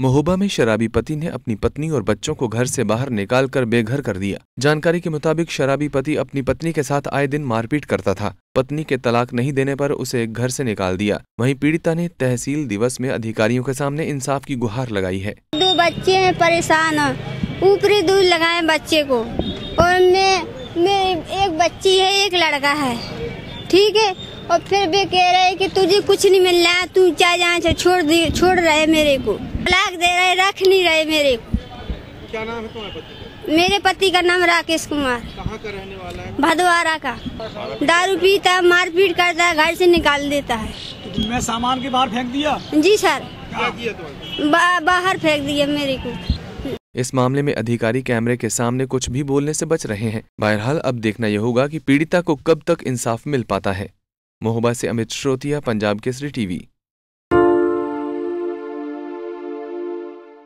महोबा में शराबी पति ने अपनी पत्नी और बच्चों को घर से बाहर निकालकर बेघर कर दिया जानकारी के मुताबिक शराबी पति अपनी पत्नी के साथ आए दिन मारपीट करता था पत्नी के तलाक नहीं देने पर उसे घर से निकाल दिया वहीं पीड़िता ने तहसील दिवस में अधिकारियों के सामने इंसाफ की गुहार लगाई है दो बच्चे हैं परेशान ऊपरी दूध लगाए बच्चे को और मैं, मैं एक बच्ची है एक लड़का है ठीक है और फिर भी कह रहे कि तुझे कुछ नहीं मिल रहा तू चाहे जहाँ से छोड़ दे छोड़ रहे मेरे को तलाक दे रहे रख नहीं रहे मेरे को क्या नाम है तुम्हारे पति मेरे पति का नाम राकेश कुमार कहाँ का रहने वाला है भदवारा का दारू पीता मारपीट करता है घर से निकाल देता है मैं सामान के बाहर फेंक दिया जी सर बा, बाहर फेंक दिया मेरे को इस मामले में अधिकारी कैमरे के सामने कुछ भी बोलने से बच रहे हैं बहरहाल अब देखना यह होगा कि पीड़िता को कब तक इंसाफ मिल पाता है मोहबा से अमित श्रोतिया पंजाब केसरी टीवी